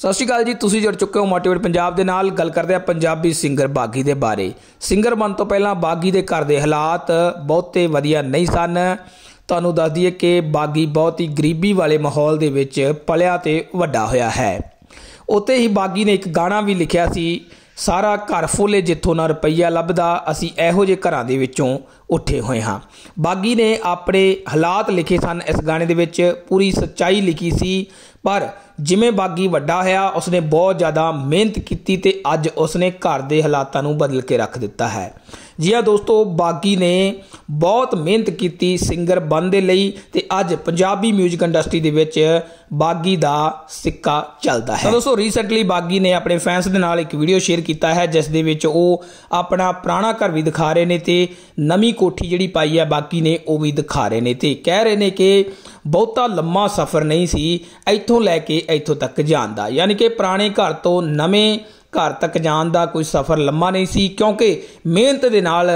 ਸਤਿ ਸ਼੍ਰੀ ਅਕਾਲ ਜੀ ਤੁਸੀਂ ਜੁੜ ਚੁੱਕੇ ਹੋ ਮੋਟੀਵੇਟ ਪੰਜਾਬ ਦੇ ਨਾਲ ਗੱਲ ਕਰਦੇ ਆ ਪੰਜਾਬੀ ਸਿੰਗਰ ਬਾਗੀ ਦੇ ਬਾਰੇ ਸਿੰਗਰ ਬਣ ਤੋਂ ਪਹਿਲਾਂ ਬਾਗੀ ਦੇ ਘਰ ਦੇ ਹਾਲਾਤ ਬਹੁਤੇ ਵਧੀਆ ਨਹੀਂ ਸਨ ਤੁਹਾਨੂੰ ਦੱਸ ਦਈਏ ਕਿ ਬਾਗੀ ਬਹੁਤ ਹੀ ਗਰੀਬੀ ਵਾਲੇ ਮਾਹੌਲ ਦੇ ਵਿੱਚ ਪਲਿਆ ਤੇ ਵੱਡਾ ਹੋਇਆ ਹੈ ਉੱਤੇ ਹੀ ਬਾਗੀ ਨੇ ਇੱਕ ਗਾਣਾ ਵੀ ਲਿਖਿਆ ਸੀ ਸਾਰਾ ਘਰ ਫੁੱਲੇ ਜਿੱਥੋਂ ਨਾ ਰੁਪਈਆ ਲੱਭਦਾ ਅਸੀਂ ਇਹੋ ਜਿਹੇ ਘਰਾਂ ਦੇ ਵਿੱਚੋਂ ਉੱਠੇ ਹੋਏ ਹਾਂ ਬਾਗੀ ਨੇ ਆਪਣੇ ਹਾਲਾਤ ਲਿਖੇ ਸਨ ਇਸ ਗਾਣੇ ਦੇ ਵਿੱਚ ਪੂਰੀ ਸੱਚਾਈ ਲਿਖੀ ਸੀ ਪਰ ਜਿਵੇਂ ਬਾਗੀ ਵੱਡਾ ਹੋਇਆ ਉਸਨੇ ਬਹੁਤ ਜ਼ਿਆਦਾ ਮਿਹਨਤ ਕੀਤੀ ਤੇ ਅੱਜ ਉਸਨੇ ਘਰ ਦੇ ਹਾਲਾਤਾਂ ਨੂੰ ਬਦਲ ਕੇ ਰੱਖ ਦਿੱਤਾ ਹੈ ਜੀ ਆ ਦੋਸਤੋ ਬਾਗੀ ਨੇ ਬਹੁਤ ਮਿਹਨਤ ਕੀਤੀ ਸਿੰਗਰ ਬਣ ਦੇ ਲਈ ਤੇ ਅੱਜ ਪੰਜਾਬੀ 뮤직 ਇੰਡਸਟਰੀ ਦੇ ਵਿੱਚ ਬਾਗੀ ਦਾ ਸਿੱਕਾ ਚੱਲਦਾ ਹੈ ਦੋਸਤੋ ਰੀਸੈਂਟਲੀ ਬਾਗੀ ਨੇ ਆਪਣੇ ਫੈਨਸ ਦੇ ਨਾਲ ਇੱਕ ਵੀਡੀਓ ਸ਼ੇਅਰ ਕੀਤਾ ਹੈ ਜਿਸ ਦੇ ਵਿੱਚ ਉਹ ਆਪਣਾ ਪੁਰਾਣਾ ਘਰ ਵੀ ਦਿਖਾ ਰਹੇ ਨੇ ਤੇ ਨਵੀਂ ਕੋਠੀ ਜਿਹੜੀ ਪਾਈ ਆ ਬਾਕੀ ਨੇ ਉਹ ਵੀ ਦਿਖਾ ਰਹੇ ਨੇ ਤੇ ਕਹਿ ਰਹੇ ਨੇ ਕਿ ਬਹੁਤਾ ਲੰਮਾ ਸਫ਼ਰ ਨਹੀਂ ਸੀ ਇੱਥੋਂ ਲੈ ਕੇ ਇੱਥੋਂ ਤੱਕ ਜਾਣ ਦਾ ਯਾਨੀ ਕਿ ਪੁਰਾਣੇ ਘਰ ਤੋਂ ਨਵੇਂ ਘਰ ਤੱਕ ਜਾਣ ਦਾ ਕੋਈ ਸਫ਼ਰ ਲੰਮਾ ਨਹੀਂ ਸੀ ਕਿਉਂਕਿ ਮਿਹਨਤ ਦੇ ਨਾਲ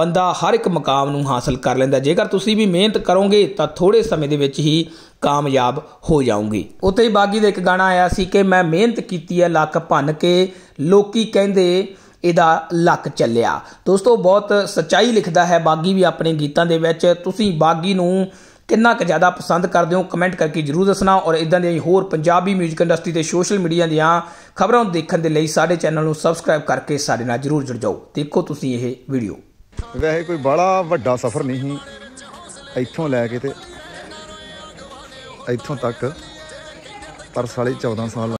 ਬੰਦਾ ਹਰ ਇੱਕ ਮਕਾਮ ਨੂੰ ਹਾਸਲ ਕਰ ਲੈਂਦਾ ਜੇਕਰ ਤੁਸੀਂ ਵੀ ਮਿਹਨਤ ਕਰੋਗੇ ਤਾਂ ਥੋੜੇ ਸਮੇਂ ਦੇ ਵਿੱਚ ਹੀ ਕਾਮਯਾਬ ਹੋ ਜਾਓਗੇ ਉੱਥੇ ਹੀ ਬਾਗੀ ਦਾ ਇੱਕ ਗਾਣਾ ਆਇਆ ਸੀ ਕਿ ਮੈਂ ਮਿਹਨਤ ਕੀਤੀ ਹੈ ਲੱਕ ਭੰਨ ਕੇ ਲੋਕੀ ਕਹਿੰਦੇ ਇਹਦਾ ਲੱਕ ਚੱਲਿਆ ਦੋਸਤੋ ਬਹੁਤ ਸਚਾਈ ਲਿਖਦਾ ਹੈ ਬਾਗੀ ਵੀ ਆਪਣੇ ਗੀਤਾਂ ਦੇ ਵਿੱਚ ਤੁਸੀਂ ਬਾਗੀ ਨੂੰ ਕਿੰਨਾ ਕੁ ਜ਼ਿਆਦਾ ਪਸੰਦ ਕਰਦੇ ਹੋ ਕਮੈਂਟ ਕਰਕੇ ਜਰੂਰ ਦੱਸਣਾ ਔਰ ਇਦਾਂ ਦੀਆਂ ਹੋਰ ਪੰਜਾਬੀ 뮤직 ਇੰਡਸਟਰੀ ਤੇ ਸੋਸ਼ਲ ਮੀਡੀਆ ਦੀਆਂ ਖਬਰਾਂ ਦੇਖਣ ਦੇ ਲਈ ਸਾਡੇ ਚੈਨਲ ਨੂੰ ਸਬਸਕ੍ਰਾਈਬ ਕਰਕੇ ਸਾਡੇ ਨਾਲ ਜਰੂਰ ਜੁੜ ਜਾਓ ਦੇਖੋ ਤੁਸੀਂ ਇਹ ਵੀਡੀਓ ਵੈਸੇ ਕੋਈ ਬੜਾ ਵੱਡਾ ਸਫ਼ਰ ਨਹੀਂ ਇੱਥੋਂ ਲੈ ਕੇ ਤੇ ਇੱਥੋਂ ਤੱਕ ਪਰ ਸਾਲੇ 14 ਸਾਲ